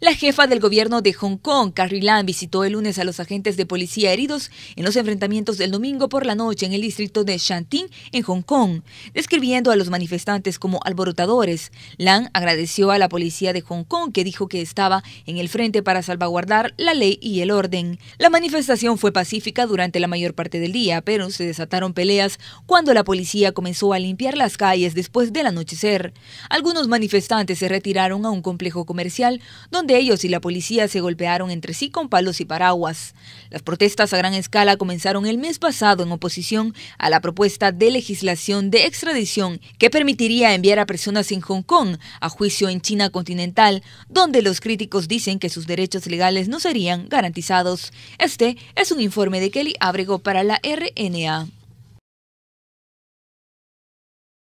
La jefa del gobierno de Hong Kong, Carrie Lam, visitó el lunes a los agentes de policía heridos en los enfrentamientos del domingo por la noche en el distrito de Shanting, en Hong Kong, describiendo a los manifestantes como alborotadores. Lam agradeció a la policía de Hong Kong que dijo que estaba en el frente para salvaguardar la ley y el orden. La manifestación fue pacífica durante la mayor parte del día, pero se desataron peleas cuando la policía comenzó a limpiar las calles después del anochecer. Algunos manifestantes se retiraron a un complejo comercial donde de ellos y la policía se golpearon entre sí con palos y paraguas. Las protestas a gran escala comenzaron el mes pasado en oposición a la propuesta de legislación de extradición que permitiría enviar a personas en Hong Kong a juicio en China continental, donde los críticos dicen que sus derechos legales no serían garantizados. Este es un informe de Kelly Abrego para la RNA.